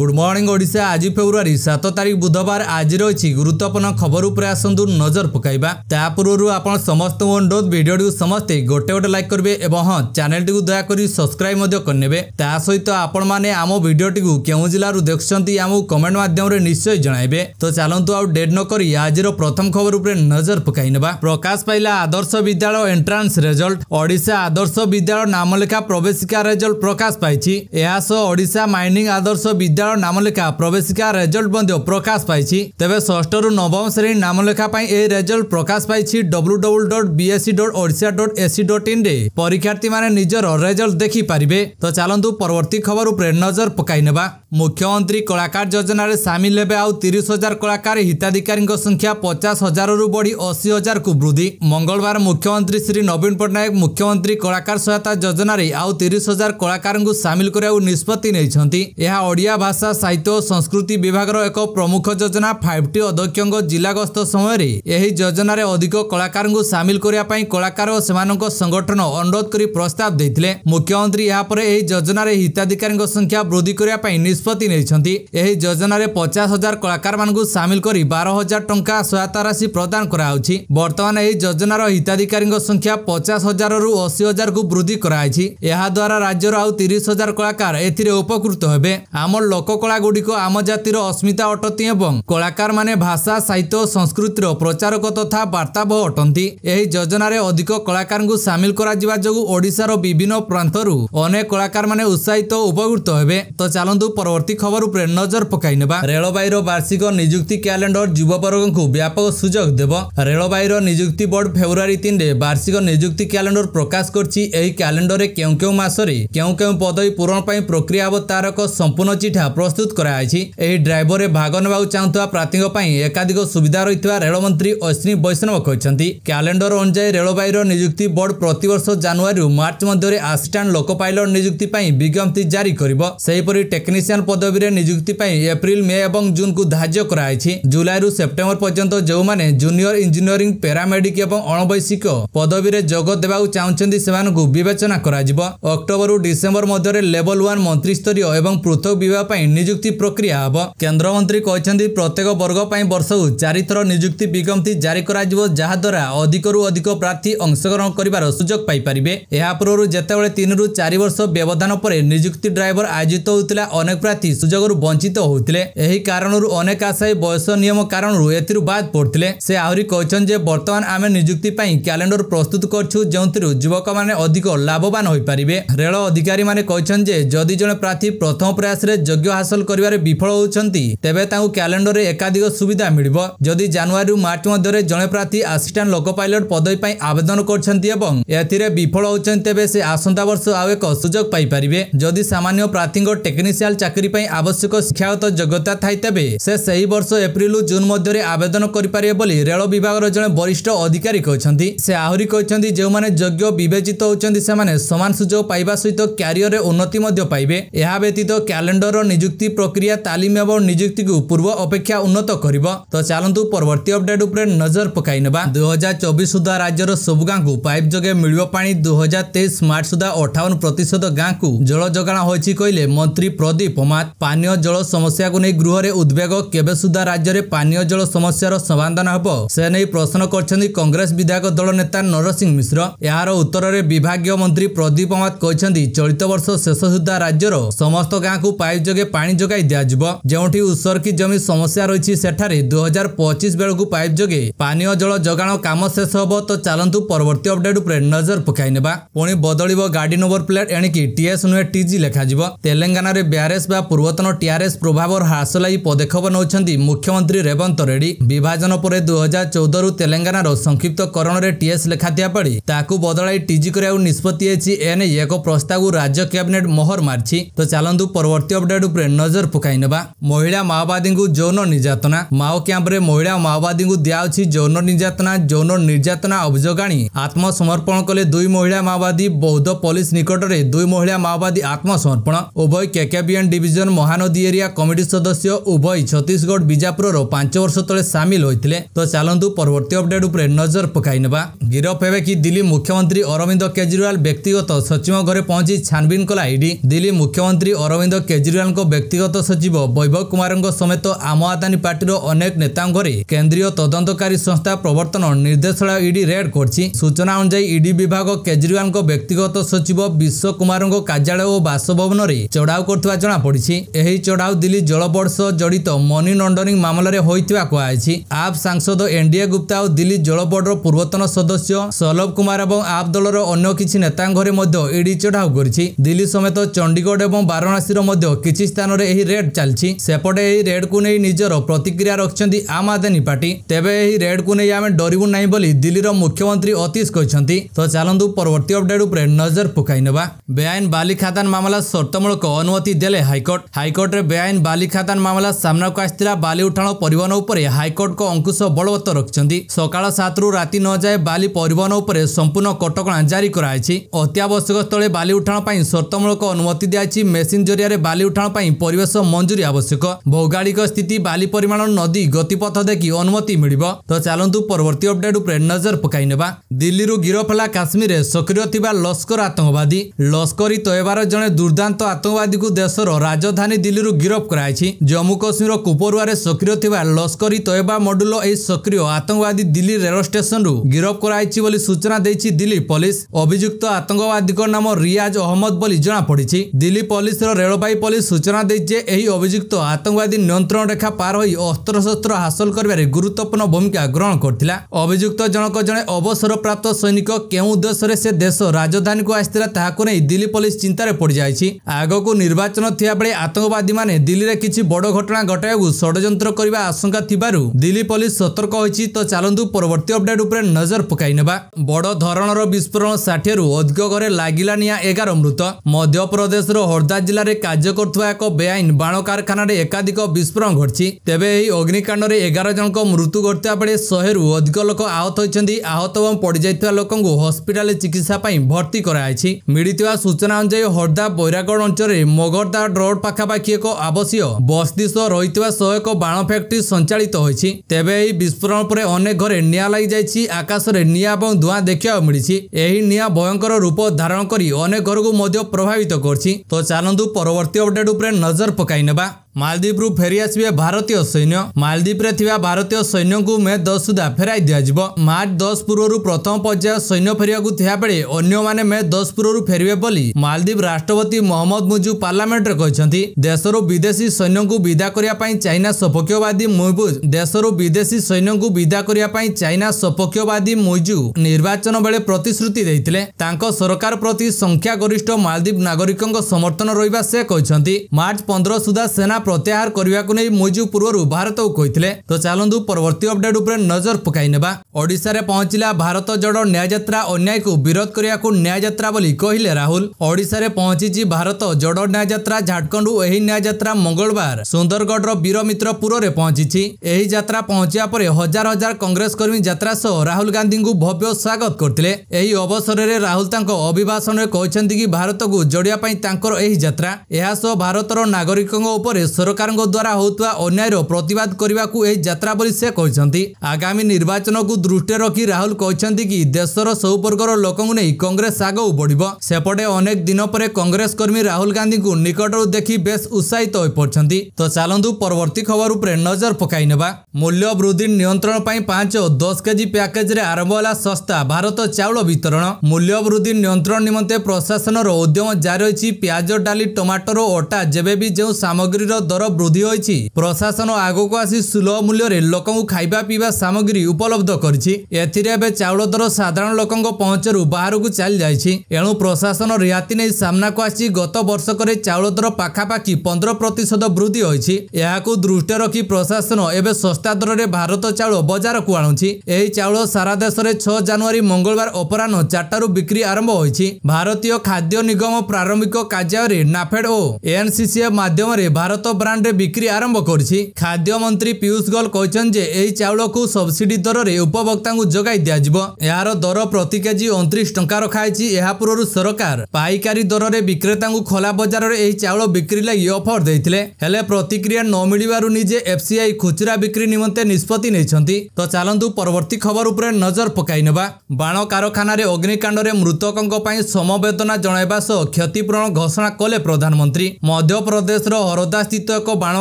good morning Odisha আজি ফেব্রুয়ারি সাত তারিখ বুধবার আজি রয়েছে গুরুত্বপূর্ণ খবর উপরে আসন্তু নজর পকাইবা তা পূর্ব আপনার সমস্ত অনুরোধ ভিডিওটি সমস্তে গোটে গোটে লাইক করবে এবং হ্যাঁ চ্যানেলটি দয়াকরি সবসক্রাইব করে তা সহিত আপন মানে আম ভিডিওটি কেউ জেলার দেখছেন আমি কমেন্ট মাধ্যমে নিশ্চয় জনাইবে তো চালু আউ ডেট নকরি আজির প্রথম খবর উপরে নজর পকাই নেবা প্রকাশ পাইলা আদর্শ বিদ্যালয় এন্ট্রান্স রেজল্ট ওড়িশা আদর্শ বিদ্যালয় নামলেখা প্রবেশিকা রেজল্ট প্রকাশ পাইছি এসহ ওড়িশা মাইনিং আদর্শ বিদ্যালয় বিদ্যালয়ের নামলেখা প্রবেশিকা রেজল্ট মধ্য প্রকাশ পাইছে তবে রু নবম শ্রেণী নামলেখা পাই এই রেজল্ট প্রকাশ পাইছি W double dot BSC dot Odisha dot AC dot in রে পরীক্ষার্থী মানে নিজের রেজল্ট দেখিপারে তো চালু পরবর্তী খবর উপরে নজর পকাই নেবা ମୁଖ୍ୟମନ୍ତ୍ରୀ କଳାକାର ଯୋଜନାରେ ସାମିଲ ହେବେ ଆଉ ତିରିଶ ହଜାର କଳାକାର ହିତାଧିକାରୀଙ୍କ ସଂଖ୍ୟା ପଚାଶ ହଜାରରୁ ବଢ଼ି ଅଶୀ ହଜାରକୁ ବୃଦ୍ଧି ମଙ୍ଗଳବାର ମୁଖ୍ୟମନ୍ତ୍ରୀ ଶ୍ରୀ ନବୀନ ପଟ୍ଟନାୟକ ମୁଖ୍ୟମନ୍ତ୍ରୀ କଳାକାର ସହାୟତା ଯୋଜନାରେ ଆଉ ତିରିଶ ହଜାର କଳାକାରଙ୍କୁ ସାମିଲ କରିବାକୁ ନିଷ୍ପତ୍ତି ନେଇଛନ୍ତି ଏହା ଓଡ଼ିଆ ଭାଷା ସାହିତ୍ୟ ଓ ସଂସ୍କୃତି ବିଭାଗର ଏକ ପ୍ରମୁଖ ଯୋଜନା ଫାଇଭ୍ ଟି ଅଧ୍ୟକ୍ଷଙ୍କ ଜିଲ୍ଲା ଗସ୍ତ ସମୟରେ ଏହି ଯୋଜନାରେ ଅଧିକ କଳାକାରଙ୍କୁ ସାମିଲ କରିବା ପାଇଁ କଳାକାର ଓ ସେମାନଙ୍କ ସଂଗଠନ ଅନୁରୋଧ କରି ପ୍ରସ୍ତାବ ଦେଇଥିଲେ ମୁଖ୍ୟମନ୍ତ୍ରୀ ଏହାପରେ ଏହି ଯୋଜନାରେ ହିତାଧିକାରୀଙ୍କ ସଂଖ୍ୟା ବୃଦ୍ଧି କରିବା ପାଇଁ ନିଷ୍ପତ୍ତି ନେଇଛନ୍ତି ଏହି ଯୋଜନାରେ ପଚାଶ ହଜାର କଳାକାରମାନଙ୍କୁ ସାମିଲ କରି ବାର ହଜାର ଟଙ୍କା ସହାୟତା ରାଶି ପ୍ରଦାନ କରାଯାଉଛି ବର୍ତ୍ତମାନ ଏହି ଯୋଜନାର ହିତାଧିକାରୀଙ୍କ ସଂଖ୍ୟା ପଚାଶ ହଜାରରୁ ଅଶୀ ହଜାରକୁ ବୃଦ୍ଧି କରାଯାଇଛି ଏହାଦ୍ୱାରା ରାଜ୍ୟର ଆଉ ତିରିଶ ହଜାର କଳାକାର ଏଥିରେ ଉପକୃତ ହେବେ ଆମ ଲୋକକଳାଗୁଡ଼ିକ ଆମ ଜାତିର ଅସ୍ମିତା ଅଟନ୍ତି ଏବଂ କଳାକାରମାନେ ଭାଷା ସାହିତ୍ୟ ଓ ସଂସ୍କୃତିର ପ୍ରଚାରକ ତଥା ବାର୍ତ୍ତାବହ ଅଟନ୍ତି ଏହି ଯୋଜନାରେ ଅଧିକ କଳାକାରଙ୍କୁ ସାମିଲ କରାଯିବା ଯୋଗୁଁ ଓଡ଼ିଶାର ବିଭିନ୍ନ ପ୍ରାନ୍ତରୁ ଅନେକ କଳାକାରମାନେ ଉତ୍ସାହିତ ଉପକୃତ ହେବେ ତ ଚାଲନ୍ତୁ ପରବର୍ତ୍ତୀ ଖବର ଉପରେ ନଜର ପକାଇ ନେବା ରେଳବାଇର ବାର୍ଷିକ ନିଯୁକ୍ତି କ୍ୟାଲେଣ୍ଡର ଯୁବବର୍ଗଙ୍କୁ ବ୍ୟାପକ ସୁଯୋଗ ଦେବ ରେଳବାଇର ନିଯୁକ୍ତି ବୋର୍ଡ ଫେବୃଆରୀ ତିନିରେ ବାର୍ଷିକ ନିଯୁକ୍ତି କ୍ୟାଲେଣ୍ଡର ପ୍ରକାଶ କରିଛି ଏହି କ୍ୟାଲେଣ୍ଡରରେ କେଉଁ କେଉଁ ମାସରେ କେଉଁ କେଉଁ ପଦବୀ ପୂରଣ ପାଇଁ ପ୍ରକ୍ରିୟା ଅବତାରକ ସମ୍ପୂର୍ଣ୍ଣ ଚିଠା ପ୍ରସ୍ତୁତ କରାଯାଇଛି ଏହି ଡ୍ରାଇଭରରେ ଭାଗ ନେବାକୁ ଚାହୁଁଥିବା ପ୍ରାର୍ଥୀଙ୍କ ପାଇଁ ଏକାଧିକ ସୁବିଧା ରହିଥିବା ରେଳମନ୍ତ୍ରୀ ଅଶ୍ୱିନୀ ବୈଷ୍ଣବ କହିଛନ୍ତି କ୍ୟାଲେଣ୍ଡର ଅନୁଯାୟୀ ରେଳବାଇର ନିଯୁକ୍ତି ବୋର୍ଡ ପ୍ରତିବର୍ଷ ଜାନୁଆରୀରୁ ମାର୍ଚ୍ଚ ମଧ୍ୟରେ ଆସିଷ୍ଟାଣ୍ଟ ଲୋକପାଇଲଟ ନିଯୁକ୍ତି ପାଇଁ ବିଜ୍ଞପ୍ତି ଜାରି କରିବ ସେହିପରି ଟେକ୍ନିସିଆନ୍ କ୍ୟାପ୍ଟେନ୍ ପଦବୀରେ ନିଯୁକ୍ତି ପାଇଁ ଏପ୍ରିଲ ମେ ଏବଂ ଜୁନ୍କୁ ଧାର୍ଯ୍ୟ କରାଯାଇଛି ଜୁଲାଇରୁ ସେପ୍ଟେମ୍ବର ପର୍ଯ୍ୟନ୍ତ ଯେଉଁମାନେ ଜୁନିୟର ଇଞ୍ଜିନିୟରିଂ ପ୍ୟାରାମେଡିକ୍ ଏବଂ ଅଣବୈଶିକ ପଦବୀରେ ଯୋଗ ଦେବାକୁ ଚାହୁଁଛନ୍ତି ସେମାନଙ୍କୁ ବିବେଚନା କରାଯିବ ଅକ୍ଟୋବରରୁ ଡିସେମ୍ବର ମଧ୍ୟରେ ଲେବଲ ୱାନ୍ ମନ୍ତ୍ରୀସ୍ତରୀୟ ଏବଂ ପୃଥକ ବିଭାଗ ପାଇଁ ନିଯୁକ୍ତି ପ୍ରକ୍ରିୟା ହେବ କେନ୍ଦ୍ରମନ୍ତ୍ରୀ କହିଛନ୍ତି ପ୍ରତ୍ୟେକ ବର୍ଗ ପାଇଁ ବର୍ଷକୁ ଚାରିଥର ନିଯୁକ୍ତି ବିଜ୍ଞପ୍ତି ଜାରି କରାଯିବ ଯାହାଦ୍ୱାରା ଅଧିକରୁ ଅଧିକ ପ୍ରାର୍ଥୀ ଅଂଶଗ୍ରହଣ କରିବାର ସୁଯୋଗ ପାଇପାରିବେ ଏହା ପୂର୍ବରୁ ଯେତେବେଳେ ତିନିରୁ ଚାରି ବର୍ଷ ବ୍ୟବଧାନ ପରେ ନିଯୁକ୍ତି ଡ୍ରାଇଭର ଆୟୋଜିତ ହେଉଥିଲା ଅନେକ ପ୍ରାର୍ଥୀ ସୁଯୋଗରୁ ବଞ୍ଚିତ ହେଉଥିଲେ ଏହି କାରଣରୁ ଅନେକ ଆଶାୟୀ ବୟସ ନିୟମ କାରଣରୁ ଏଥିରୁ ବାଦ ପଡ଼ିଥିଲେ ସେ ଆହୁରି କହିଛନ୍ତି ଯେ ବର୍ତ୍ତମାନ ଆମେ ନିଯୁକ୍ତି ପାଇଁ କ୍ୟାଲେଣ୍ଡର ପ୍ରସ୍ତୁତ କରିଛୁ ଯେଉଁଥିରୁ ଯୁବକମାନେ ଅଧିକ ଲାଭବାନ ହୋଇପାରିବେ ରେଳ ଅଧିକାରୀମାନେ କହିଛନ୍ତି ଯେ ଯଦି ଜଣେ ପ୍ରାର୍ଥୀ ପ୍ରଥମ ପ୍ରୟାସରେ ଯୋଗ୍ୟ ହାସଲ କରିବାରେ ବିଫଳ ହେଉଛନ୍ତି ତେବେ ତାଙ୍କୁ କ୍ୟାଲେଣ୍ଡରରେ ଏକାଧିକ ସୁବିଧା ମିଳିବ ଯଦି ଜାନୁଆରୀରୁ ମାର୍ଚ୍ଚ ମଧ୍ୟରେ ଜଣେ ପ୍ରାର୍ଥୀ ଆସିଷ୍ଟାଣ୍ଟ ଲୋକ ପାଇଲଟ ପଦବୀ ପାଇଁ ଆବେଦନ କରିଛନ୍ତି ଏବଂ ଏଥିରେ ବିଫଳ ହେଉଛନ୍ତି ତେବେ ସେ ଆସନ୍ତା ବର୍ଷ ଆଉ ଏକ ସୁଯୋଗ ପାଇପାରିବେ ଯଦି ସାମାନ୍ୟ ପ୍ରାର୍ଥୀଙ୍କ ଟେକ୍ନିସିଆଲ ଚାକିରି ଚାକିରି ପାଇଁ ଆବଶ୍ୟକ ଶିକ୍ଷାଗତ ଯୋଗ୍ୟତା ଥାଇତେବେ ସେ ସେହି ବର୍ଷ ଏପ୍ରିଲରୁ ଜୁନ୍ ମଧ୍ୟରେ ଆବେଦନ କରିପାରିବେ ବୋଲି ରେଳ ବିଭାଗର ଜଣେ ବରିଷ୍ଠ ଅଧିକାରୀ କହିଛନ୍ତି ସେ ଆହୁରି କହିଛନ୍ତି ଯେଉଁମାନେ ଯୋଗ୍ୟ ବିବେଚିତ ହେଉଛନ୍ତି ସେମାନେ ସମାନ ସୁଯୋଗ ପାଇବା ସହିତ କ୍ୟାରିୟରରେ ଉନ୍ନତି ମଧ୍ୟ ପାଇବେ ଏହା ବ୍ୟତୀତ କ୍ୟାଲେଣ୍ଡରର ନିଯୁକ୍ତି ପ୍ରକ୍ରିୟା ତାଲିମ ଏବଂ ନିଯୁକ୍ତିକୁ ପୂର୍ବ ଅପେକ୍ଷା ଉନ୍ନତ କରିବ ତ ଚାଲନ୍ତୁ ପରବର୍ତ୍ତୀ ଅପଡେଟ୍ ଉପରେ ନଜର ପକାଇ ନେବା ଦୁଇହଜାର ଚବିଶ ସୁଦ୍ଧା ରାଜ୍ୟର ସବୁ ଗାଁକୁ ପାଇପ୍ ଯୋଗେ ମିଳିବ ପାଣି ଦୁଇହଜାର ତେଇଶ ମାର୍ଚ୍ଚ ସୁଦ୍ଧା ଅଠାବନ ପ୍ରତିଶତ ଗାଁକୁ ଜଳ ଯୋଗାଣ ହୋଇଛି କହିଲେ ମନ୍ତ୍ରୀ ପ୍ରଦୀପ ଅହମ୍ମଦ ପାନୀୟ ଜଳ ସମସ୍ୟାକୁ ନେଇ ଗୃହରେ ଉଦ୍ବେଗ କେବେ ସୁଦ୍ଧା ରାଜ୍ୟରେ ପାନୀୟ ଜଳ ସମସ୍ୟାର ସମାଧାନ ହେବ ସେ ନେଇ ପ୍ରଶ୍ନ କରିଛନ୍ତି କଂଗ୍ରେସ ବିଧାୟକ ଦଳ ନେତା ନରସିଂହ ମିଶ୍ର ଏହାର ଉତ୍ତରରେ ବିଭାଗୀୟ ମନ୍ତ୍ରୀ ପ୍ରଦୀପ ମାତ କହିଛନ୍ତି ଚଳିତ ବର୍ଷ ଶେଷ ସୁଦ୍ଧା ରାଜ୍ୟର ସମସ୍ତ ଗାଁକୁ ପାଇପ୍ ଯୋଗେ ପାଣି ଯୋଗାଇ ଦିଆଯିବ ଯେଉଁଠି ଉତ୍ସର୍ଗୀ ଜମି ସମସ୍ୟା ରହିଛି ସେଠାରେ ଦୁଇ ହଜାର ପଚିଶ ବେଳକୁ ପାଇପ୍ ଯୋଗେ ପାନୀୟ ଜଳ ଯୋଗାଣ କାମ ଶେଷ ହେବ ତ ଚାଲନ୍ତୁ ପରବର୍ତ୍ତୀ ଅପଡେଟ୍ ଉପରେ ନଜର ପକାଇ ନେବା ପୁଣି ବଦଳିବ ଗାଡ଼ି ନମ୍ବର ପ୍ଲେଟ୍ ଏଣିକି ଟିଏସ୍ ନୁହେଁ ଟିଜି ଲେଖାଯିବ ତେଲେଙ୍ଗାନାରେ ବ୍ୟାରେଜ୍ ହୋଇଥିବା ପୂର୍ବତନ ଟିଆର୍ଏସ୍ ପ୍ରଭାବର ହ୍ରାସ ଲାଗି ପଦକ୍ଷେପ ନେଉଛନ୍ତି ମୁଖ୍ୟମନ୍ତ୍ରୀ ରେବନ୍ତ ରେଡ୍ଡି ବିଭାଜନ ପରେ ଦୁଇହଜାର ଚଉଦରୁ ତେଲେଙ୍ଗାନାର ସଂକ୍ଷିପ୍ତକରଣରେ ଟିଏସ୍ ଲେଖାଥିବା ପଡ଼ି ତାକୁ ବଦଳାଇ ଟିଜି କରିବାକୁ ନିଷ୍ପତ୍ତି ଏ ଏନେଇ ଏକ ପ୍ରସ୍ତାବକୁ ରାଜ୍ୟ କ୍ୟାବିନେଟ୍ ମୋହର ମାରିଛି ତ ଚାଲନ୍ତୁ ପରବର୍ତ୍ତୀ ଅପଡେଟ୍ ଉପରେ ନଜର ପକାଇ ନେବା ମହିଳା ମାଓବାଦୀଙ୍କୁ ଯୌନ ନିର୍ଯାତନା ମାଓ କ୍ୟାମ୍ପରେ ମହିଳା ମାଓବାଦୀଙ୍କୁ ଦିଆଯାଉଛି ଯୌନ ନିର୍ଯାତନା ଯୌନ ନିର୍ଯାତନା ଅଭିଯୋଗ ଆଣି ଆତ୍ମସମର୍ପଣ କଲେ ଦୁଇ ମହିଳା ମାଓବାଦୀ ବୌଦ୍ଧ ପୋଲିସ ନିକଟରେ ଦୁଇ ମହିଳା ମାଓବାଦୀ ଆତ୍ମସମର୍ପଣ ଉଭୟ KKBN division division Mahanadi area committee সদস্য উভয় ছত্তিশগড় বিজাপুরর পাঁচ বর্ষ তলে সামিল হয়েছে তো চালু পরবর্তী অপডেট উপরে নজর পকাই নেবা গিরফ হবে কি দিল্লি মুখ্যমন্ত্রী অরবিন্দ কেজরিওয়াল ব্যক্তিগত সচিব ঘরে পৌঁছি ছানবিন কলা ইডি দিল্লি মুখ্যমন্ত্রী অরবিন্দ কেজরিওয়াল ব্যক্তিগত সচিব বৈভব কুমার সমেত আম আদানী পার্টির অনেক নেতা ঘরে কেন্দ্রীয় তদন্তকারী সংস্থা প্রবর্তন নির্দেশালয় ইডি রেড করছে সূচনা অনুযায়ী ইডি বিভাগ কেজরিওয়াল ব্যক্তিগত সচিব বিশ্বকুমার কার্যালয় ও বাসভবনরে চড়াও করুয়া জনাপড়ি পড়িছে এই চড়াও দিল্লি জলবর্ষ জড়িত মনি লন্ডরিং মামলায় হয়েছে কুহাইছি আপ সাংসদ এনডিএ গুপ্তা ও দিল্লি জল বোর্ডর পূর্বতন সদস্য সৌলভ কুমার এবং আপ দলর অন্য কিছু নেতাঙ্করে মধ্যে ইডি চড়াও করেছে দিল্লি সমেত চণ্ডীগড় এবং বারাণসীর মধ্যে কিছু স্থানরে এই রেড চালছি সেপটে এই রেডকু নেই নিজের প্রতিক্রিয়া রাখছেন আম আদমি পার্টি তেবে এই রেডকু নেই আমি ডরবু না বলে দিল্লির মুখ্যমন্ত্রী অতীশ কিন্তু তো চালু পরবর্তী অপডেট উপরে নজর পকাই নেবা বেআইন বালি খাদান মামলা সর্তমূলক অনুমতি দেলে হাই ହାଇକୋର୍ଟ ହାଇକୋର୍ଟରେ ବେଆଇନ ବାଲି ଖାତାନ ମାମଲା ସାମ୍ନାକୁ ଆସିଥିଲା ବାଲି ଉଠାଣ ପରିବହନ ଉପରେ ହାଇକୋର୍ଟଙ୍କ ଅଙ୍କୁଶ ବଳବତ୍ତର ରଖିଛନ୍ତି ସକାଳ ସାତରୁ ରାତି ନଅ ଯାଏ ବାଲି ପରିବହନ ଉପରେ ସମ୍ପୂର୍ଣ୍ଣ କଟକଣା ଜାରି କରାଯାଇଛି ଅତ୍ୟାବଶ୍ୟକ ସ୍ଥଳେ ବାଲି ଉଠାଣ ପାଇଁ ସର୍ତ୍ତମୂଳକ ଅନୁମତି ଦିଆଯାଇଛି ମେସିନ୍ ଜରିଆରେ ବାଲି ଉଠାଣ ପାଇଁ ପରିବେଶ ମଞ୍ଜୁରୀ ଆବଶ୍ୟକ ଭୌଗୋଳିକ ସ୍ଥିତି ବାଲି ପରିମାଣ ନଦୀ ଗତିପଥ ଦେଖି ଅନୁମତି ମିଳିବ ତ ଚାଲନ୍ତୁ ପରବର୍ତ୍ତୀ ଅପଡେଟ୍ ଉପରେ ନଜର ପକାଇ ନେବା ଦିଲ୍ଲୀରୁ ଗିରଫ ହେଲା କାଶ୍ମୀରରେ ସକ୍ରିୟ ଥିବା ଲସ୍କର ଆତଙ୍କବାଦୀ ଲସ୍କରୀ ତୟବାର ଜଣେ ଦୁର୍ଦ୍ଦାନ୍ତ ଆତଙ୍କବାଦୀକୁ ଦେଶର ରାଜଧାନୀ ଦିଲ୍ଲୀରୁ ଗିରଫ କରାଯାଇଛି ଜମ୍ମୁ କାଶ୍ମୀର କୁପରୁଆରେ ସକ୍ରିୟ ଥିବା ଲସ୍କର ଇ ତୟବା ମଡୁଲ ଏହି ସକ୍ରିୟ ଆତଙ୍କବାଦୀ ଦିଲ୍ଲୀ ରେଳ ଷ୍ଟେସନରୁ ଗିରଫ କରାଯାଇଛି ବୋଲି ସୂଚନା ଦେଇଛି ଦିଲ୍ଲୀ ପୋଲିସ ଅଭିଯୁକ୍ତ ଆତଙ୍କବାଦୀଙ୍କ ନାମ ରିୟାଜ ଅହମ୍ମଦ ବୋଲି ଜଣାପଡ଼ିଛି ଦିଲ୍ଲୀ ପୋଲିସର ରେଳବାଇ ପୋଲିସ ସୂଚନା ଦେଇଛି ଯେ ଏହି ଅଭିଯୁକ୍ତ ଆତଙ୍କବାଦୀ ନିୟନ୍ତ୍ରଣ ରେଖା ପାର ହୋଇ ଅସ୍ତ୍ରଶସ୍ତ୍ର ହାସଲ କରିବାରେ ଗୁରୁତ୍ୱପୂର୍ଣ୍ଣ ଭୂମିକା ଗ୍ରହଣ କରିଥିଲା ଅଭିଯୁକ୍ତ ଜଣକ ଜଣେ ଅବସରପ୍ରାପ୍ତ ସୈନିକ କେଉଁ ଉଦ୍ଦେଶ୍ୟରେ ସେ ଦେଶ ରାଜଧାନୀକୁ ଆସିଥିଲା ତାହାକୁ ନେଇ ଦିଲ୍ଲୀ ପୋଲିସ ଚିନ୍ତାରେ ପଡ଼ିଯାଇଛି ଆଗକୁ ନିର୍ବାଚନ ଥିବା ଥିଲାବେଳେ ଆତଙ୍କବାଦୀମାନେ ଦିଲ୍ଲୀରେ କିଛି ବଡ଼ ଘଟଣା ଘଟାଇବାକୁ ଷଡ଼ଯନ୍ତ୍ର କରିବା ଆଶଙ୍କା ଥିବାରୁ ଦିଲ୍ଲୀ ପୋଲିସ ସତର୍କ ହୋଇଛି ତ ଚାଲନ୍ତୁ ପରବର୍ତ୍ତୀ ଅପଡେଟ୍ ଉପରେ ନଜର ପକାଇ ନେବା ବଡ଼ ଧରଣର ବିସ୍ଫୋରଣ ଷାଠିଏରୁ ଅଧିକ ଘରେ ଲାଗିଲା ନିଆଁ ଏଗାର ମୃତ ମଧ୍ୟପ୍ରଦେଶର ହର୍ଦ୍ଦା ଜିଲ୍ଲାରେ କାର୍ଯ୍ୟ କରୁଥିବା ଏକ ବେଆଇନ ବାଣ କାରଖାନାରେ ଏକାଧିକ ବିସ୍ଫୋରଣ ଘଟିଛି ତେବେ ଏହି ଅଗ୍ନିକାଣ୍ଡରେ ଏଗାର ଜଣଙ୍କ ମୃତ୍ୟୁ ଘଟିଥିବା ବେଳେ ଶହେରୁ ଅଧିକ ଲୋକ ଆହତ ହୋଇଛନ୍ତି ଆହତ ଏବଂ ପଡ଼ିଯାଇଥିବା ଲୋକଙ୍କୁ ହସ୍ପିଟାଲରେ ଚିକିତ୍ସା ପାଇଁ ଭର୍ତ୍ତି କରାଯାଇଛି ମିଳିଥିବା ସୂଚନା ଅନୁଯାୟୀ ହର୍ଦ୍ଦା ବୈରାଗଡ଼ ଅଞ୍ଚଳରେ ମଗର୍ଦା ଡ୍ର ରୋଡ ପାଖାପାଖି ଏକ ଆବଶ୍ୟକ ବସ୍ତି ସହ ରହିଥିବା ସହ ଏକ ବାଣ ଫ୍ୟାକ୍ଟ୍ରି ସଞ୍ଚାଳିତ ହୋଇଛି ତେବେ ଏହି ବିସ୍ଫୋରଣ ପରେ ଅନେକ ଘରେ ନିଆଁ ଲାଗିଯାଇଛି ଆକାଶରେ ନିଆଁ ଏବଂ ଧୂଆଁ ଦେଖିବାକୁ ମିଳିଛି ଏହି ନିଆଁ ଭୟଙ୍କର ରୂପ ଧାରଣ କରି ଅନେକ ଘରକୁ ମଧ୍ୟ ପ୍ରଭାବିତ କରୁଛି ତ ଚାଲନ୍ତୁ ପରବର୍ତ୍ତୀ ଅପଡେଟ୍ ଉପରେ ନଜର ପକାଇ ନେବା ମାଳଦ୍ୱୀପରୁ ଫେରିଆସିବେ ଭାରତୀୟ ସୈନ୍ୟ ମାଳଦ୍ୱୀପରେ ଥିବା ଭାରତୀୟ ସୈନ୍ୟଙ୍କୁ ମେ ଦଶ ସୁଦ୍ଧା ଫେରାଇ ଦିଆଯିବ ମାର୍ଚ୍ଚ ଦଶ ପୂର୍ବରୁ ପ୍ରଥମ ପର୍ଯ୍ୟାୟ ସୈନ୍ୟ ଫେରିବାକୁ ଥିବାବେଳେ ଅନ୍ୟମାନେ ମେ ଦଶ ପୂର୍ବରୁ ଫେରିବେ ବୋଲି ମାଳଦ୍ୱୀପ ରାଷ୍ଟ୍ରପତି ମହମ୍ମଦ ମୁଜୁ ପାର୍ଲାମେଣ୍ଟରେ କହିଛନ୍ତି ଦେଶରୁ ବିଦେଶୀ ସୈନ୍ୟଙ୍କୁ ବିଦା କରିବା ପାଇଁ ଚାଇନା ସପକ୍ଷବାଦୀ ମୁଇବୁଜ ଦେଶରୁ ବିଦେଶୀ ସୈନ୍ୟଙ୍କୁ ବିଦା କରିବା ପାଇଁ ଚାଇନା ସପକ୍ଷବାଦୀ ମୁଇଜୁ ନିର୍ବାଚନ ବେଳେ ପ୍ରତିଶ୍ରୁତି ଦେଇଥିଲେ ତାଙ୍କ ସରକାର ପ୍ରତି ସଂଖ୍ୟାଗରିଷ୍ଠ ମାଳଦ୍ୱୀପ ନାଗରିକଙ୍କ ସମର୍ଥନ ରହିବା ସେ କହିଛନ୍ତି ମାର୍ଚ୍ଚ ପନ୍ଦର ସୁଦ୍ଧା ସେନା প্রত্যাহার করিয়া কো নাই মজিউ পূর্বৰ ভাৰতক কৈtile তো চালندو পৰৱৰ্তী আপডেট ওপৰে নজৰ পকাইনেবা ওডিশাৰে পোনচিলা ভাৰত জড়ৰ ন্যায়যাত্রা অন্যায়ক বিৰোধ কৰিয়া কো ন্যায়যাত্রা বুলি কৈলে ৰাহুল ওডিশাৰে পোনচি জি ভাৰত জড়ৰ ন্যায়যাত্রা ঝাড়খণ্ডৰ এই ন্যায়যাত্রা मंगलबार সুন্দরগড়ৰ বিৰোমিত্রপুৰৰে পোনচি চি এই যাত্রা পোনচিয়া পৰে হাজাৰ হাজাৰ কংগ্ৰেছ কৰ্মী যাত্ৰাসো ৰাহুল গান্ধীক ভৱ্য স্বাগত কৰtile এই অৱসৰৰে ৰাহুল তংক অভিবাদন কৈছندية কি ভাৰতক জড়িয়া পাই তংকৰ এই যাত্রা ইয়াছো ভাৰতৰ নাগৰিকৰ ওপৰে ସରକାରଙ୍କ ଦ୍ୱାରା ହେଉଥିବା ଅନ୍ୟାୟର ପ୍ରତିବାଦ କରିବାକୁ ଏହି ଯାତ୍ରା ବୋଲି ସେ କହିଛନ୍ତି ଆଗାମୀ ନିର୍ବାଚନକୁ ଦୃଷ୍ଟିରେ ରଖି ରାହୁଲ କହିଛନ୍ତି କି ଦେଶର ସବୁ ବର୍ଗର ଲୋକଙ୍କୁ ନେଇ କଂଗ୍ରେସ ଆଗକୁ ବଢ଼ିବ ସେପଟେ ଅନେକ ଦିନ ପରେ କଂଗ୍ରେସ କର୍ମୀ ରାହୁଲ ଗାନ୍ଧୀଙ୍କୁ ନିକଟରୁ ଦେଖି ବେଶ ଉତ୍ସାହିତ ହୋଇପଡ଼ିଛନ୍ତି ତ ଚାଲନ୍ତୁ ପରବର୍ତ୍ତୀ ଖବର ଉପରେ ନଜର ପକାଇ ନେବା ମୂଲ୍ୟ ବୃଦ୍ଧି ନିୟନ୍ତ୍ରଣ ପାଇଁ ପାଞ୍ଚ ଓ ଦଶ କେଜି ପ୍ୟାକେଜରେ ଆରମ୍ଭ ହେଲା ଶସ୍ତା ଭାରତ ଚାଉଳ ବିତରଣ ମୂଲ୍ୟ ବୃଦ୍ଧି ନିୟନ୍ତ୍ରଣ ନିମନ୍ତେ ପ୍ରଶାସନର ଉଦ୍ୟମ ଜାରି ରହିଛି ପିଆଜ ଡାଲି ଟମାଟର ଓ ଅଟା ଯେବେ ବି ଯେଉଁ ସାମଗ୍ରୀର ଦର ବୃଦ୍ଧି ହୋଇଛି ପ୍ରଶାସନ ଆଗକୁ ଆସି ସୁଲଭ ମୂଲ୍ୟରେ ଲୋକଙ୍କୁ ଖାଇବା ପିଇବା ସାମଗ୍ରୀ ଉପଲବ୍ଧ କରିଛି ଏଥିରେ ଏବେ ଚାଉଳ ଦର ସାଧାରଣ ଲୋକଙ୍କ ପହଞ୍ଚରୁ ବାହାରକୁ ଚାଲିଯାଇଛି ଏଣୁ ପ୍ରଶାସନ ରିହାତି ନେଇ ସାମ୍ନାକୁ ଆସି ଗତ ବର୍ଷକରେ ଚାଉଳ ଦର ପାଖାପାଖି ପନ୍ଦର ପ୍ରତିଶତ ବୃଦ୍ଧି ହୋଇଛି ଏହାକୁ ଦୃଷ୍ଟିରେ ରଖି ପ୍ରଶାସନ ଏବେ ଶସ୍ତା ଦରରେ ଭାରତ ଚାଉଳ ବଜାରକୁ ଆଣୁଛି ଏହି ଚାଉଳ ସାରା ଦେଶରେ ଛଅ ଜାନୁଆରୀ ମଙ୍ଗଳବାର ଅପରାହ୍ନ ଚାରିଟାରୁ ବିକ୍ରି ଆରମ୍ଭ ହୋଇଛି ଭାରତୀୟ ଖାଦ୍ୟ ନିଗମ ପ୍ରାରମ୍ଭିକ କାର୍ଯ୍ୟାଳୟରେ ନାଫେଡ୍ ଓ ଏନ୍ସିସିଏ ମାଧ୍ୟମରେ ଭାରତ ব্রাণ্ডে বিক্রি আরম্ভ করছে খাদ্যমন্ত্রী পিউষ গোল কেছেন যে এই চাউলকু সবসিডি দরের উপভোক্তা যোগাই দিয়া যাব এর দর প্রতি কেজি অনত্রিশ টঙ্কা রখাইছি এ পূর্ব সরকার পাইকারি দরের বিক্রেতা খোলা বজারের এই চাউল বিক্রি লাগি অফর দিয়ে হলে প্রতিক্রিয়া ন মিলবার নিজে এফসিআই খুচরা বিক্রি নিমন্তে নিষ্পতি নিয়েছেন তো চালু পরবর্তী খবর উপরে নজর পকাই নেবা বাণ কারখানার অগ্নিকাণ্ডে মৃতকঙ্ সমবেদনা জনাইবা সহ ক্ষতিপূরণ ঘোষণা কলে প্রধানমন্ত্রী মধ্যপ্রদেশর হরদাস্থিত ସ୍ଥିତ ଏକ ବାଣ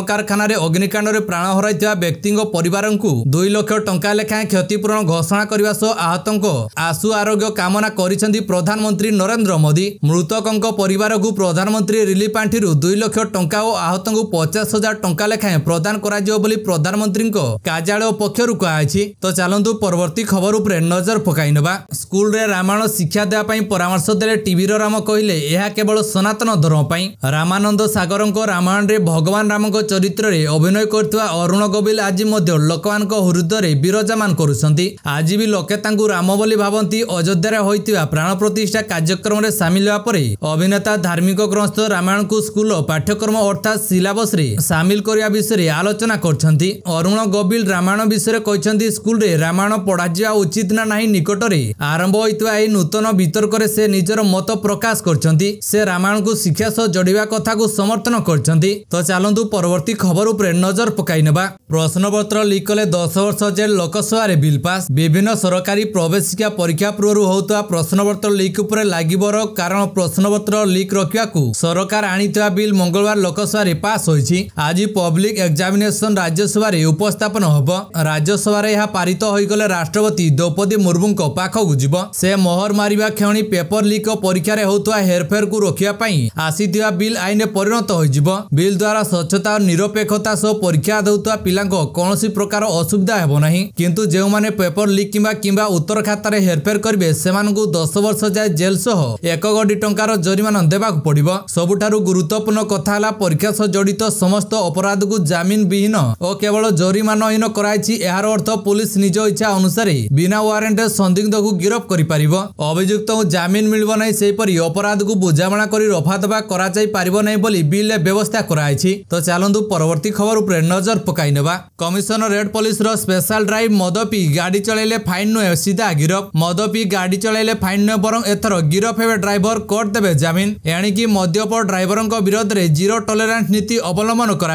କାରଖାନାରେ ଅଗ୍ନିକାଣ୍ଡରେ ପ୍ରାଣ ହରାଇଥିବା ବ୍ୟକ୍ତିଙ୍କ ପରିବାରଙ୍କୁ ଦୁଇ ଲକ୍ଷ ଟଙ୍କା ଲେଖାଏଁ କ୍ଷତିପୂରଣ ଘୋଷଣା କରିବା ସହ ଆହତଙ୍କ ଆଶୁ ଆରୋଗ୍ୟ କାମନା କରିଛନ୍ତି ପ୍ରଧାନମନ୍ତ୍ରୀ ନରେନ୍ଦ୍ର ମୋଦି ମୃତକଙ୍କ ପରିବାରକୁ ପ୍ରଧାନମନ୍ତ୍ରୀ ରିଲିଫ୍ ପାଣ୍ଠିରୁ ଦୁଇ ଲକ୍ଷ ଟଙ୍କା ଓ ଆହତଙ୍କୁ ପଚାଶ ହଜାର ଟଙ୍କା ଲେଖାଏଁ ପ୍ରଦାନ କରାଯିବ ବୋଲି ପ୍ରଧାନମନ୍ତ୍ରୀଙ୍କ କାର୍ଯ୍ୟାଳୟ ପକ୍ଷରୁ କୁହାଯାଇଛି ତ ଚାଲନ୍ତୁ ପରବର୍ତ୍ତୀ ଖବର ଉପରେ ନଜର ପକାଇ ନେବା ସ୍କୁଲରେ ରାମାୟଣ ଶିକ୍ଷା ଦେବା ପାଇଁ ପରାମର୍ଶ ଦେଲେ ଟିଭିର ରାମ କହିଲେ ଏହା କେବଳ ସନାତନ ଧର୍ମ ପାଇଁ ରାମାନନ୍ଦ ସାଗରଙ୍କ ରାମାୟଣରେ ଭଗବାନ ଭଗବାନ ରାମଙ୍କ ଚରିତ୍ରରେ ଅଭିନୟ କରୁଥିବା ଅରୁଣ ଗୋବିଲ ଆଜି ମଧ୍ୟ ଲୋକମାନଙ୍କ ହୃଦୟରେ ବିରଜମାନ କରୁଛନ୍ତି ଆଜି ବି ଲୋକେ ତାଙ୍କୁ ରାମ ବୋଲି ଭାବନ୍ତି ଅଯୋଧ୍ୟାରେ ହୋଇଥିବା ପ୍ରାଣ ପ୍ରତିଷ୍ଠା କାର୍ଯ୍ୟକ୍ରମରେ ସାମିଲ ହେବା ପରେ ଅଭିନେତା ଧାର୍ମିକ ଗ୍ରନ୍ଥ ରାମାୟଣକୁ ସ୍କୁଲର ପାଠ୍ୟକ୍ରମ ଅର୍ଥାତ୍ ସିଲାବସରେ ସାମିଲ କରିବା ବିଷୟରେ ଆଲୋଚନା କରିଛନ୍ତି ଅରୁଣ ଗୋବିଲ ରାମାୟଣ ବିଷୟରେ କହିଛନ୍ତି ସ୍କୁଲରେ ରାମାୟଣ ପଢ଼ାଯିବା ଉଚିତ ନା ନାହିଁ ନିକଟରେ ଆରମ୍ଭ ହୋଇଥିବା ଏହି ନୂତନ ବିତର୍କରେ ସେ ନିଜର ମତ ପ୍ରକାଶ କରିଛନ୍ତି ସେ ରାମାୟଣକୁ ଶିକ୍ଷା ସହ ଯୋଡ଼ିବା କଥାକୁ ସମର୍ଥନ କରିଛନ୍ତି ତ ଚାଲନ୍ତୁ ପରବର୍ତ୍ତୀ ଖବର ଉପରେ ନଜର ପକାଇ ନେବା ପ୍ରଶ୍ନପତ୍ର ଲିକ୍ କଲେ ଦଶ ବର୍ଷ ଜେଲ୍ ଲୋକସଭାରେ ବିଲ୍ ପାସ୍ ବିଭିନ୍ନ ସରକାରୀ ପ୍ରବେଶିକା ପରୀକ୍ଷା ପୂର୍ବରୁ ହେଉଥିବା ପ୍ରଶ୍ନପତ୍ର ଲିକ୍ ଉପରେ ଲାଗିବର କାରଣ ପ୍ରଶ୍ନପତ୍ର ଲିକ୍ ରଖିବାକୁ ସରକାର ଆଣିଥିବା ବିଲ୍ ମଙ୍ଗଳବାର ଲୋକସଭାରେ ପାସ୍ ହୋଇଛି ଆଜି ପବ୍ଲିକ୍ ଏକ୍ଜାମିନେସନ୍ ରାଜ୍ୟସଭାରେ ଉପସ୍ଥାପନ ହେବ ରାଜ୍ୟସଭାରେ ଏହା ପାରିତ ହୋଇଗଲେ ରାଷ୍ଟ୍ରପତି ଦ୍ରୌପଦୀ ମୁର୍ମୁଙ୍କ ପାଖକୁ ଯିବ ସେ ମୋହର ମାରିବା କ୍ଷଣି ପେପର ଲିକ୍ ପରୀକ୍ଷାରେ ହେଉଥିବା ହେରଫେରକୁ ରୋକିବା ପାଇଁ ଆସିଥିବା ବିଲ୍ ଆଇନରେ ପରିଣତ ହୋଇଯିବ ବିଲ୍ ଦ୍ୱାରା ସ୍ୱଚ୍ଛତା ଓ ନିରପେକ୍ଷତା ସହ ପରୀକ୍ଷା ଦେଉଥିବା ପିଲାଙ୍କ କୌଣସି ପ୍ରକାର ଅସୁବିଧା ହେବ ନାହିଁ କିନ୍ତୁ ଯେଉଁମାନେ ପେପର ଲିକ୍ କିମ୍ବା କିମ୍ବା ଉତ୍ତର ଖାତାରେ ହେରଫେର କରିବେ ସେମାନଙ୍କୁ ଦଶ ବର୍ଷ ଯାଏ ଜେଲ୍ ସହ ଏକ କୋଟି ଟଙ୍କାର ଜରିମାନା ଦେବାକୁ ପଡ଼ିବ ସବୁଠାରୁ ଗୁରୁତ୍ୱପୂର୍ଣ୍ଣ କଥା ହେଲା ପରୀକ୍ଷା ସହ ଜଡ଼ିତ ସମସ୍ତ ଅପରାଧକୁ ଜାମିନ ବିହୀନ ଓ କେବଳ ଜରିମାନହୀନ କରାଯାଇଛି ଏହାର ଅର୍ଥ ପୁଲିସ ନିଜ ଇଚ୍ଛା ଅନୁସାରେ ବିନା ୱାରେଣ୍ଟ ସନ୍ଦିଗ୍ଧକୁ ଗିରଫ କରିପାରିବ ଅଭିଯୁକ୍ତଙ୍କୁ ଜାମିନ ମିଳିବ ନାହିଁ ସେହିପରି ଅପରାଧକୁ ବୁଝାମଣା କରି ରଫାଦବା କରାଯାଇ ପାରିବ ନାହିଁ ବୋଲି ବିଲ୍ରେ ବ୍ୟବସ୍ଥା କରାଯାଇଛି तो चलतु परवर्त खबर उपर नजर पकईने commissionerate police special drive मद पी गाड़ी चलते फाइन नुए सीधा गिरफ मद पी गाड़ी चलते फाइन नुए बर एथर गिरफ हे ड्राइवर कोर्ट देवे जमीन एणिकी मद्यप ड्राइवर विरोध में जीरो टलेरास नीति अवलम्बन कर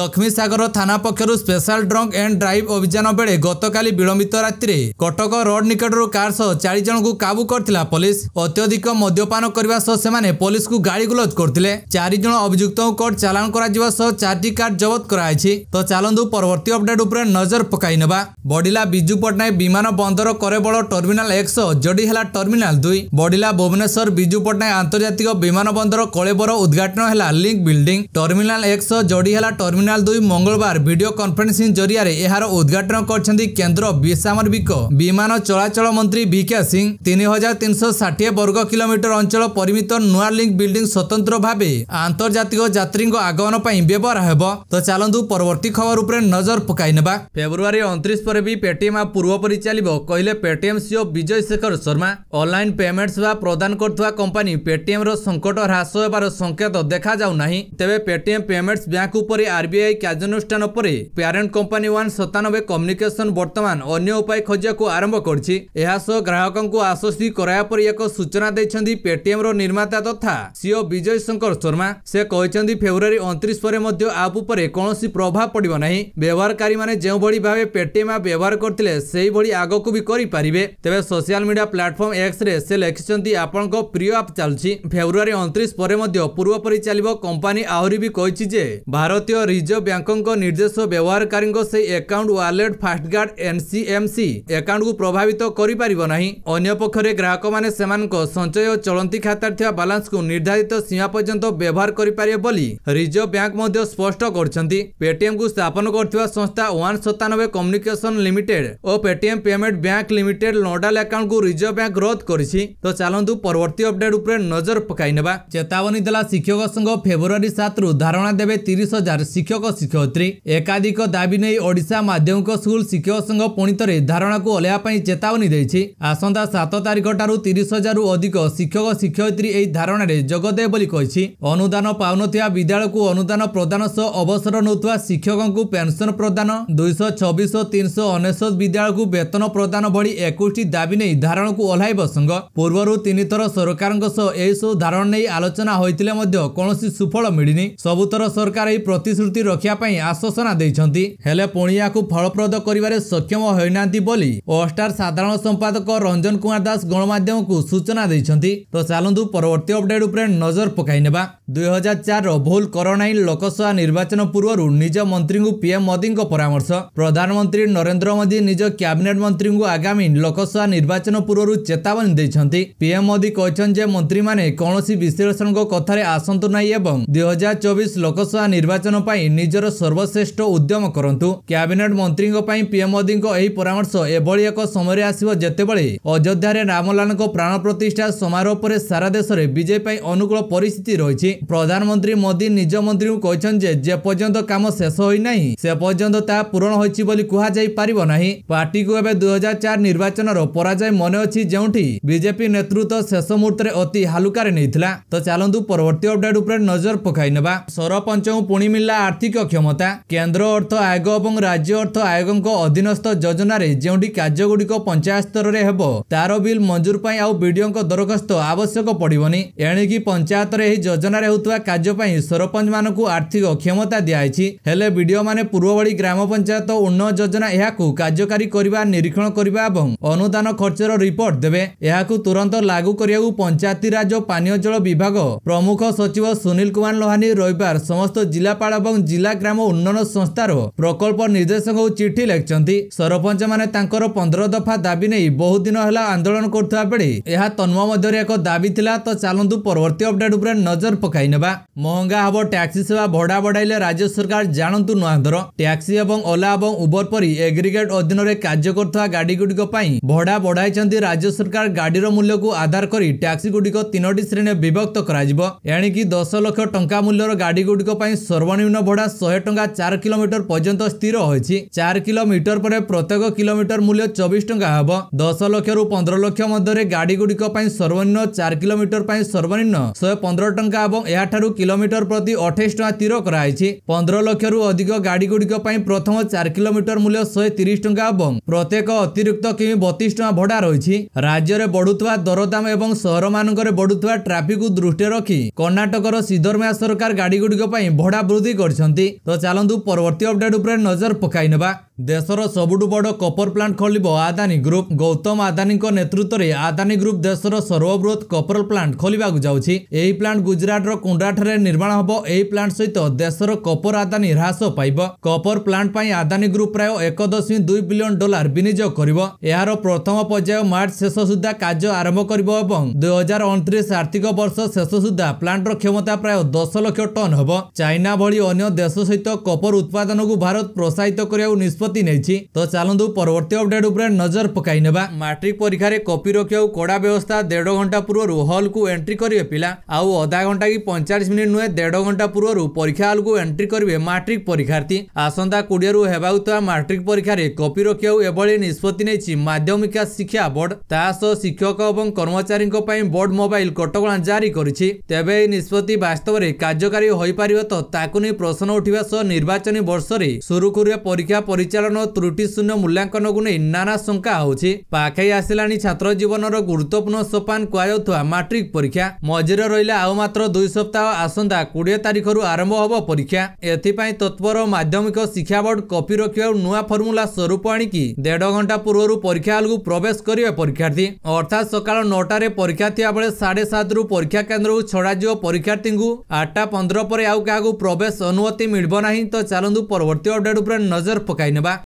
लक्ष्मी सगर थाना पक्ष स्पेशल ड्रंक एंड ड्राइव अभियान बेले गत विलंबित रात्र कटक रोड निकट कार चारिज को काबू कर पुलिस अत्यधिक मद्यपान करने से पुलिस को गाड़ी गुलज करते चारिज अभिजुक्त कोर्ट चलाण कर କରାଯିବା ସହ ଚାରିଟି କାର୍ଡ ଜବତ କରାଯାଇଛି ତ ଚାଲନ୍ତୁ ପରବର୍ତ୍ତୀ ଅପଡେଟ୍ ଉପରେ ନଜର ପକାଇ ନେବା ବଡ଼ିଲା ବିଜୁ ପଟ୍ଟନାୟକ ବିମାନ ବନ୍ଦର କରେବଳ ଟର୍ମିନାଲ ଏକ୍ସ ଅଜଡ଼ି ହେଲା ଟର୍ମିନାଲ ଦୁଇ ବଡ଼ିଲା ଭୁବନେଶ୍ୱର ବିଜୁ ପଟ୍ଟନାୟକ ଆନ୍ତର୍ଜାତିକ ବିମାନ ବନ୍ଦର କଳେବର ଉଦ୍ଘାଟନ ହେଲା ଲିଙ୍କ ବିଲ୍ଡିଂ ଟର୍ମିନାଲ ଏକ୍ସ ଯୋଡ଼ି ହେଲା ଟର୍ମିନାଲ ଦୁଇ ମଙ୍ଗଳବାର ଭିଡ଼ିଓ କନଫରେନ୍ସିଂ ଜରିଆରେ ଏହାର ଉଦ୍ଘାଟନ କରିଛନ୍ତି କେନ୍ଦ୍ର ବେସାମରିକ ବିମାନ ଚଳାଚଳ ମନ୍ତ୍ରୀ ଭିକେ ସିଂ ତିନି ହଜାର ତିନିଶହ ଷାଠିଏ ବର୍ଗ କିଲୋମିଟର ଅଞ୍ଚଳ ପରିମିତ ନୂଆ ଲିଙ୍କ ବିଲ୍ଡିଂ ସ୍ୱତନ୍ତ୍ର ଭାବେ ଆନ୍ତର୍ଜାତିକ ଯାତ୍ରୀଙ୍କ ଆଗମନ ଜୀବନ ପାଇଁ ବ୍ୟବହାର ହେବ ତ ଚାଲନ୍ତୁ ପରବର୍ତ୍ତୀ ଖବର ଉପରେ ନଜର ପକାଇ ନେବା ଫେବୃଆରୀ ଅଣତିରିଶ ପରେ ବି ପେଟିଏମ୍ ଆପ୍ ପୂର୍ବପରି ଚାଲିବ କହିଲେ Paytm CEO Vijay Shekhar Sharma online payment ସେବା ପ୍ରଦାନ କରୁଥିବା କମ୍ପାନୀ ପେଟିଏମ୍ର ସଙ୍କଟ ହ୍ରାସ ହେବାର ସଂକେତ ଦେଖାଯାଉନାହିଁ ତେବେ ପେଟିଏମ୍ ପେମେଣ୍ଟସ୍ ବ୍ୟାଙ୍କ ଉପରେ ଆର୍ବିଆଇ କାର୍ଯ୍ୟାନୁଷ୍ଠାନ ପରେ ପ୍ୟାରେଣ୍ଟ କମ୍ପାନୀ ୱାନ୍ ସତାନବେ କମ୍ୟୁନିକେସନ ବର୍ତ୍ତମାନ ଅନ୍ୟ ଉପାୟ ଖୋଜିବାକୁ ଆରମ୍ଭ କରିଛି ଏହା ସହ ଗ୍ରାହକଙ୍କୁ ଆଶ୍ୱସ୍ତି କରାଇବା ପରେ ଏକ ସୂଚନା ଦେଇଛନ୍ତି ପେଟିଏମ୍ର ନିର୍ମାତା ତଥା ସିଓ ବିଜୟ ଶଙ୍କର ଶର୍ମା ସେ କହିଛନ୍ତି ଫେବୃଆରୀ ଅଣତିରିଶ ଅଣତିରିଶ ପରେ ମଧ୍ୟ ଆପ୍ ଉପରେ କୌଣସି ପ୍ରଭାବ ପଡ଼ିବ ନାହିଁ ବ୍ୟବହାରକାରୀମାନେ ଯେଉଁଭଳି ଭାବେ ପେଟିଏମ୍ ଆପ୍ ବ୍ୟବହାର କରିଥିଲେ ସେହିଭଳି ଆଗକୁ ବି କରିପାରିବେ ତେବେ ସୋସିଆଲ ମିଡିଆ ପ୍ଲାଟଫର୍ମ ଏକ୍ସରେ ସେ ଲେଖିଛନ୍ତି ଆପଣଙ୍କ ପ୍ରିୟ ଆପ୍ ଚାଲୁଛି ଫେବୃଆରୀ ଅଣତିରିଶ ପରେ ମଧ୍ୟ ପୂର୍ବପରି ଚାଲିବ କମ୍ପାନୀ ଆହୁରି ବି କହିଛି ଯେ ଭାରତୀୟ ରିଜର୍ଭ ବ୍ୟାଙ୍କଙ୍କ ନିର୍ଦ୍ଦେଶ ବ୍ୟବହାରକାରୀଙ୍କ ସେହି ଆକାଉଣ୍ଟ ୱାଲେଟ୍ ଫାଷ୍ଟଗାର୍ଡ ଏନ୍ସିଏମ୍ସି ଆକାଉଣ୍ଟକୁ ପ୍ରଭାବିତ କରିପାରିବ ନାହିଁ ଅନ୍ୟପକ୍ଷରେ ଗ୍ରାହକମାନେ ସେମାନଙ୍କ ସଞ୍ଚୟ ଓ ଚଳନ୍ତି ଖାତାରେ ଥିବା ବାଲାନ୍ସକୁ ନିର୍ଦ୍ଧାରିତ ସୀମା ପର୍ଯ୍ୟନ୍ତ ବ୍ୟବହାର କରିପାରିବେ ବୋଲି ରିଜର୍ଭ ବ୍ୟାଙ୍କ ମଧ୍ୟ ସ୍ପଷ୍ଟ କରିଛନ୍ତି ପେଟିଏମ୍କୁ ସ୍ଥାପନ କରୁଥିବା ସଂସ୍ଥା ୱାନ୍ ସତାନବେ କମ୍ୟୁନିକେସନ୍ ଲିମିଟେଡ୍ ଓ Paytm payment bank limited nodal ଆକାଉଣ୍ଟକୁ ରିଜର୍ଭ ବ୍ୟାଙ୍କ ରଦ୍ଦ କରିଛି ତ ଚାଲନ୍ତୁ ପରବର୍ତ୍ତୀ ଅପଡେଟ୍ ଉପରେ ନଜର ପକାଇ ନେବା ଚେତାବନୀ ଦେଲା ଶିକ୍ଷକ ସଂଘ ଫେବୃଆରୀ ସାତରୁ ଧାରଣା ଦେବେ ତିରିଶ ହଜାର ଶିକ୍ଷକ ଶିକ୍ଷୟତ୍ରୀ ଏକାଧିକ ଦାବି ନେଇ ଓଡ଼ିଶା ମାଧ୍ୟମିକ ସ୍କୁଲ ଶିକ୍ଷକ ସଂଘ ପୁଣି ଥରେ ଧାରଣାକୁ ଓହ୍ଲାଇବା ପାଇଁ ଚେତାବନୀ ଦେଇଛି ଆସନ୍ତା ସାତ ତାରିଖ ଠାରୁ ତିରିଶ ହଜାରରୁ ଅଧିକ ଶିକ୍ଷକ ଶିକ୍ଷୟିତ୍ରୀ ଏହି ଧାରଣାରେ ଯୋଗଦେବେ ବୋଲି କହିଛି ଅନୁଦାନ ପାଉନଥିବା ବିଦ୍ୟାଳୟକୁ ଅନୁଦାନ ପ୍ରଦାନ ସହ ଅବସର ନେଉଥିବା ଶିକ୍ଷକଙ୍କୁ ପେନ୍ସନ୍ ପ୍ରଦାନ ଦୁଇଶହ ଛବିଶ ତିନିଶହ ଅନେଶ୍ୱତ ବିଦ୍ୟାଳୟକୁ ବେତନ ପ୍ରଦାନ ଭଳି ଏକୋଇଶଟି ଦାବି ନେଇ ଧାରଣକୁ ଓହ୍ଲାଇବ ସଂଘ ପୂର୍ବରୁ ତିନିଥର ସରକାରଙ୍କ ସହ ଏହିସବୁ ଧାରଣ ନେଇ ଆଲୋଚନା ହୋଇଥିଲେ ମଧ୍ୟ କୌଣସି ସୁଫଳ ମିଳିନି ସବୁଥର ସରକାର ଏହି ପ୍ରତିଶ୍ରୁତି ରଖିବା ପାଇଁ ଆଶ୍ୱାସନା ଦେଇଛନ୍ତି ହେଲେ ପୁଣି ଏହାକୁ ଫଳପ୍ରଦ କରିବାରେ ସକ୍ଷମ ହୋଇନାହାନ୍ତି ବୋଲି ଅଷ୍ଟାର ସାଧାରଣ ସମ୍ପାଦକ ରଞ୍ଜନ କୁମାର ଦାସ ଗଣମାଧ୍ୟମକୁ ସୂଚନା ଦେଇଛନ୍ତି ତ ଚାଲନ୍ତୁ ପରବର୍ତ୍ତୀ ଅପଡେଟ୍ ଉପରେ ନଜର ପକାଇ ନେବା ଦୁଇହଜାର ଚାରିର ଭୁଲ କରୋନା ପାଇଁ ଲୋକସଭା ନିର୍ବାଚନ ପୂର୍ବରୁ ନିଜ ମନ୍ତ୍ରୀଙ୍କୁ ପିଏମ୍ ମୋଦିଙ୍କ ପରାମର୍ଶ ପ୍ରଧାନମନ୍ତ୍ରୀ ନରେନ୍ଦ୍ର ମୋଦି ନିଜ କ୍ୟାବିନେଟ୍ ମନ୍ତ୍ରୀଙ୍କୁ ଆଗାମୀ ଲୋକସଭା ନିର୍ବାଚନ ପୂର୍ବରୁ ଚେତାବନୀ ଦେଇଛନ୍ତି ପିଏମ୍ ମୋଦି କହିଛନ୍ତି ଯେ ମନ୍ତ୍ରୀମାନେ କୌଣସି ବିଶ୍ଳେଷଣଙ୍କ କଥାରେ ଆସନ୍ତୁ ନାହିଁ ଏବଂ ଦୁଇ ହଜାର ଚବିଶ ଲୋକସଭା ନିର୍ବାଚନ ପାଇଁ ନିଜର ସର୍ବଶ୍ରେଷ୍ଠ ଉଦ୍ୟମ କରନ୍ତୁ କ୍ୟାବିନେଟ୍ ମନ୍ତ୍ରୀଙ୍କ ପାଇଁ ପିଏମ୍ ମୋଦିଙ୍କ ଏହି ପରାମର୍ଶ ଏଭଳି ଏକ ସମୟରେ ଆସିବ ଯେତେବେଳେ ଅଯୋଧ୍ୟାରେ ରାମଲାଲଙ୍କ ପ୍ରାଣ ପ୍ରତିଷ୍ଠା ସମାରୋହ ପରେ ସାରା ଦେଶରେ ବିଜେପି ପାଇଁ ଅନୁକୂଳ ପରିସ୍ଥିତି ରହିଛି ପ୍ରଧାନମନ୍ତ୍ରୀ ମୋଦି ନିଜ ମନ୍ତ୍ରୀ ମୁଖ୍ୟମନ୍ତ୍ରୀଙ୍କୁ କହିଛନ୍ତି ଯେ ଯେପର୍ଯ୍ୟନ୍ତ କାମ ଶେଷ ହୋଇନାହିଁ ସେ ପର୍ଯ୍ୟନ୍ତ ତାହା ପୂରଣ ହୋଇଛି ବୋଲି କୁହାଯାଇ ପାରିବ ନାହିଁ ପାର୍ଟିକୁ ଏବେ ଦୁଇହଜାର ଚାରି ନିର୍ବାଚନର ପରାଜୟ ମନେ ଅଛି ଯେଉଁଠି ବିଜେପି ନେତୃତ୍ୱ ଶେଷ ମୁହୂର୍ତ୍ତରେ ଅତି ହାଲୁକାରେ ନେଇଥିଲା ତ ଚାଲନ୍ତୁ ପରବର୍ତ୍ତୀ ଅପଡେଟ୍ ଉପରେ ନଜର ପକାଇ ନେବା ସରପଞ୍ଚଙ୍କୁ ପୁଣି ମିଳିଲା ଆର୍ଥିକ କ୍ଷମତା କେନ୍ଦ୍ର ଅର୍ଥ ଆୟୋଗ ଏବଂ ରାଜ୍ୟ ଅର୍ଥ ଆୟୋଗଙ୍କ ଅଧୀନସ୍ଥ ଯୋଜନାରେ ଯେଉଁଠି କାର୍ଯ୍ୟଗୁଡ଼ିକ ପଞ୍ଚାୟତ ସ୍ତରରେ ହେବ ତାର ବିଲ୍ ମଞ୍ଜୁର ପାଇଁ ଆଉ ବିଡିଓଙ୍କ ଦରଖାସ୍ତ ଆବଶ୍ୟକ ପଡ଼ିବନି ଏଣିକି ପଞ୍ଚାୟତରେ ଏହି ଯୋଜନାରେ ହେଉଥିବା କାର୍ଯ୍ୟ ପାଇଁ ସରପଞ୍ଚମାନଙ୍କୁ ମାନଙ୍କୁ ଆର୍ଥିକ କ୍ଷମତା ଦିଆଯାଇଛି ହେଲେ ବିଡିଓ ମାନେ ପୂର୍ବଭଳି ଗ୍ରାମ ପଞ୍ଚାୟତ ଉନ୍ନୟନ ଯୋଜନା ଏହାକୁ କାର୍ଯ୍ୟକାରୀ କରିବା ନିରୀକ୍ଷଣ କରିବା ଏବଂ ଅନୁଦାନ ଖର୍ଚ୍ଚର ରିପୋର୍ଟ ଦେବେ ଏହାକୁ ତୁରନ୍ତ ଲାଗୁ କରିବାକୁ ପଞ୍ଚାୟତିରାଜ ଓ ପାନୀୟ ଜଳ ବିଭାଗ ପ୍ରମୁଖ ସଚିବ ସୁନୀଲ କୁମାର ଲୋହାନୀ ରବିବାର ସମସ୍ତ ଜିଲ୍ଲାପାଳ ଏବଂ ଜିଲ୍ଲା ଗ୍ରାମ ଉନ୍ନୟନ ସଂସ୍ଥାର ପ୍ରକଳ୍ପ ନିର୍ଦ୍ଦେଶକଙ୍କୁ ଚିଠି ଲେଖିଛନ୍ତି ସରପଞ୍ଚ ମାନେ ତାଙ୍କର ପନ୍ଦର ଦଫା ଦାବି ନେଇ ବହୁ ଦିନ ହେଲା ଆନ୍ଦୋଳନ କରୁଥିବା ବେଳେ ଏହା ତନ୍ମ ମଧ୍ୟରେ ଏକ ଦାବି ଥିଲା ତ ଚାଲନ୍ତୁ ପରବର୍ତ୍ତୀ ଅପଡେଟ୍ ଉପରେ ନଜର ପକାଇ ନେବା ମହଙ୍ଗା ହେବ ଟ୍ୟାକ୍ସ ଟ୍ୟାକ୍ସି ସେବା ଭଡ଼ା ବଢ଼ାଇଲେ ରାଜ୍ୟ ସରକାର ଜାଣନ୍ତୁ ନୂଆଧର ଟ୍ୟାକ୍ସି ଏବଂ ଓଲା ଏବଂ ଉବର ପରି ଏଗ୍ରିଗେଟ୍ ଅଧୀନରେ କାର୍ଯ୍ୟ କରୁଥିବା ଗାଡ଼ିଗୁଡ଼ିକ ପାଇଁ ଭଡ଼ା ବଢ଼ାଇଛନ୍ତି ରାଜ୍ୟ ସରକାର ଗାଡ଼ିର ମୂଲ୍ୟକୁ ଆଧାର କରି ଟ୍ୟାକ୍ସିଗୁଡ଼ିକ ତିନୋଟି ଶ୍ରେଣୀରେ ବିଭକ୍ତ କରାଯିବ ଏଣିକି ଦଶ ଲକ୍ଷ ଟଙ୍କା ମୂଲ୍ୟର ଗାଡ଼ିଗୁଡ଼ିକ ପାଇଁ ସର୍ବନିମ୍ନ ଭଡ଼ା ଶହେ ଟଙ୍କା ଚାର କିଲୋମିଟର ପର୍ଯ୍ୟନ୍ତ ସ୍ଥିର ହୋଇଛି ଚାର କିଲୋମିଟର ପରେ ପ୍ରତ୍ୟେକ କିଲୋମିଟର ମୂଲ୍ୟ ଚବିଶ ଟଙ୍କା ହେବ ଦଶ ଲକ୍ଷରୁ ପନ୍ଦର ଲକ୍ଷ ମଧ୍ୟରେ ଗାଡ଼ିଗୁଡ଼ିକ ପାଇଁ ସର୍ବନିମ୍ନ ଚାର କିଲୋମିଟର ପାଇଁ ସର୍ବନିମ୍ନ ଶହେ ପନ୍ଦର ଟଙ୍କା ଏବଂ ଏହାଠାରୁ କିଲୋମିଟର ପ୍ରତି ଅଠେଇଶ ଅଠେଇଶ ଟଙ୍କା ତୀର କରାଯାଇଛି ପନ୍ଦର ଲକ୍ଷରୁ ଅଧିକ ଗାଡ଼ିଗୁଡ଼ିକ ପାଇଁ ପ୍ରଥମ ଚାରି କିଲୋମିଟର ମୂଲ୍ୟ ଶହେ ତିରିଶ ଟଙ୍କା ଏବଂ ପ୍ରତ୍ୟେକ ଅତିରିକ୍ତ କିମି ବତିଶ ଟଙ୍କା ଭଡ଼ା ରହିଛି ରାଜ୍ୟରେ ବଢ଼ୁଥିବା ଦରଦାମ ଏବଂ ସହରମାନଙ୍କରେ ବଢ଼ୁଥିବା ଟ୍ରାଫିକକୁ ଦୃଷ୍ଟିରେ ରଖି କର୍ଣ୍ଣାଟକର ସିଦ୍ଧରମେୟା ସରକାର ଗାଡ଼ିଗୁଡ଼ିକ ପାଇଁ ଭଡ଼ା ବୃଦ୍ଧି କରିଛନ୍ତି ତ ଚାଲନ୍ତୁ ପରବର୍ତ୍ତୀ ଅପଡେଟ୍ ଉପରେ ନଜର ପକାଇ ନେବା ଦେଶର ସବୁଠୁ ବଡ଼ କପର ପ୍ଲାଣ୍ଟ ଖୋଲିବ ଆଦାନୀ ଗ୍ରୁପ୍ ଗୌତମ ଆଦାନୀଙ୍କ ନେତୃତ୍ୱରେ ଆଦାନୀ ଗ୍ରୁପ୍ ଦେଶର ସର୍ବବୃହତ୍ କପର ପ୍ଲାଣ୍ଟ ଖୋଲିବାକୁ ଯାଉଛି ଏହି ପ୍ଲାଣ୍ଟ ଗୁଜରାଟର କୁଣ୍ଡ୍ରାଠାରେ ନିର୍ମାଣ ହେବ ଏହି ପ୍ଲାଣ୍ଟ ସହିତ ଦେଶର କପର ଆଦାନୀ ହ୍ରାସ ପାଇବ କପର ପ୍ଲାଣ୍ଟ ପାଇଁ ଆଦାନୀ ଗ୍ରୁପ୍ ପ୍ରାୟ ଏକ ଦଶମିକ ଦୁଇ ବିଲିୟନ ଡଲାର ବିନିଯୋଗ କରିବ ଏହାର ପ୍ରଥମ ପର୍ଯ୍ୟାୟ ମାର୍ଚ୍ଚ ଶେଷ ସୁଦ୍ଧା କାର୍ଯ୍ୟ ଆରମ୍ଭ କରିବ ଏବଂ ଦୁଇ ହଜାର ଅଣତିରିଶ ଆର୍ଥିକ ବର୍ଷ ଶେଷ ସୁଦ୍ଧା ପ୍ଲାଣ୍ଟର କ୍ଷମତା ପ୍ରାୟ ଦଶ ଲକ୍ଷ ଟନ୍ ହେବ ଚାଇନା ଭଳି ଅନ୍ୟ ଦେଶ ସହିତ କପର ଉତ୍ପାଦନକୁ ଭାରତ ପ୍ରୋସାହିତ କରିବାକୁ ନିଷ୍ପତ୍ତି ନେଇଛି ତ ଚାଲନ୍ତୁ ପରବର୍ତ୍ତୀ ଅପଡେଟ୍ ଉପରେ ନଜର ପକାଇ ନେବା ମାଟ୍ରିକ ପରୀକ୍ଷାରେ କପି ରଖିବାକୁ କଡ଼ା ବ୍ୟବସ୍ଥା ଦେଢ଼ ଘଣ୍ଟା ପୂର୍ବରୁ ହଲ୍କୁ ଏଣ୍ଟ୍ରି କରିବେ ପିଲା ଆଉ ଅଧା ଘଣ୍ଟା କି ପଇଁଚାଳିଶ ମିନିଟ୍ ନୁହେଁ ଦେଢ଼ ଘଣ୍ଟା ପୂର୍ବରୁ ପରୀକ୍ଷା ହଲ୍କୁ ଏଣ୍ଟ୍ରି କରିବେ ମାଟ୍ରିକ୍ ପରୀକ୍ଷାର୍ଥୀ ଆସନ୍ତା କୋଡ଼ିଏରୁ ହେବାକୁ ଥିବା ମାଟ୍ରିକ୍ ପରୀକ୍ଷାରେ କପି ରଖିବାକୁ ଏଭଳି ନିଷ୍ପତ୍ତି ନେଇଛି ମାଧ୍ୟମିକ ଶିକ୍ଷା ବୋର୍ଡ ତା ସହ ଶିକ୍ଷକ ଏବଂ କର୍ମଚାରୀଙ୍କ ପାଇଁ ବୋର୍ଡ ମୋବାଇଲ କଟକଣା ଜାରି କରିଛି ତେବେ ଏହି ନିଷ୍ପତ୍ତି ବାସ୍ତବରେ କାର୍ଯ୍ୟକାରୀ ହୋଇପାରିବ ତ ତାକୁ ନେଇ ପ୍ରଶ୍ନ ଉଠିବା ସହ ନିର୍ବାଚନୀ ବର୍ଷରେ ସୁରୁଖୁରୁଆ ପରୀକ୍ଷା ପରିଚାଳନା ଓ ତ୍ରୁଟି ଶୂନ୍ୟ ମୂଲ୍ୟାଙ୍କନକୁ ନେଇ ନାନା ଶଙ୍କା ହେଉଛି ପାଖେଇ ଆସିଲାଣି ଛାତ୍ର ଜୀବନର ଗୁରୁତ୍ୱପୂର୍ଣ୍ଣ ସୋପାନ କୁହାଯାଉଥିବା ମାଟ୍ରିକ୍ ପରୀକ୍ଷା ମଝିରେ ରହିଲା ଆଉ ମାତ୍ର ଦୁଇ ସପ୍ତାହ ଆସନ୍ତା କୋଡ଼ିଏ ତାରିଖ ତାରିଖରୁ ଆରମ୍ଭ ହେବ ପରୀକ୍ଷା ଏଥିପାଇଁ ତତ୍ପର ମାଧ୍ୟମିକ ଶିକ୍ଷା ବୋର୍ଡ କପି ରଖିବାକୁ ନୂଆ ଫର୍ମୁଲା ସ୍ୱରୂପ ଆଣିକି ଦେଢ଼ ଘଣ୍ଟା ପୂର୍ବରୁ ପରୀକ୍ଷା ହଲକୁ ପ୍ରବେଶ କରିବେ ପରୀକ୍ଷାର୍ଥୀ ଅର୍ଥାତ୍ ସକାଳ ନଅଟାରେ ପରୀକ୍ଷା ଥିବାବେଳେ ସାଢ଼େ ସାତରୁ ପରୀକ୍ଷା କେନ୍ଦ୍ରକୁ ଛଡ଼ାଯିବ ପରୀକ୍ଷାର୍ଥୀଙ୍କୁ ଆଠଟା ପନ୍ଦର ପରେ ଆଉ କାହାକୁ ପ୍ରବେଶ ଅନୁମତି ମିଳିବ ନାହିଁ ତ ଚାଲନ୍ତୁ ପରବର୍ତ୍ତୀ ଅପଡେଟ୍ ଉପରେ ନଜର ପକାଇନେବା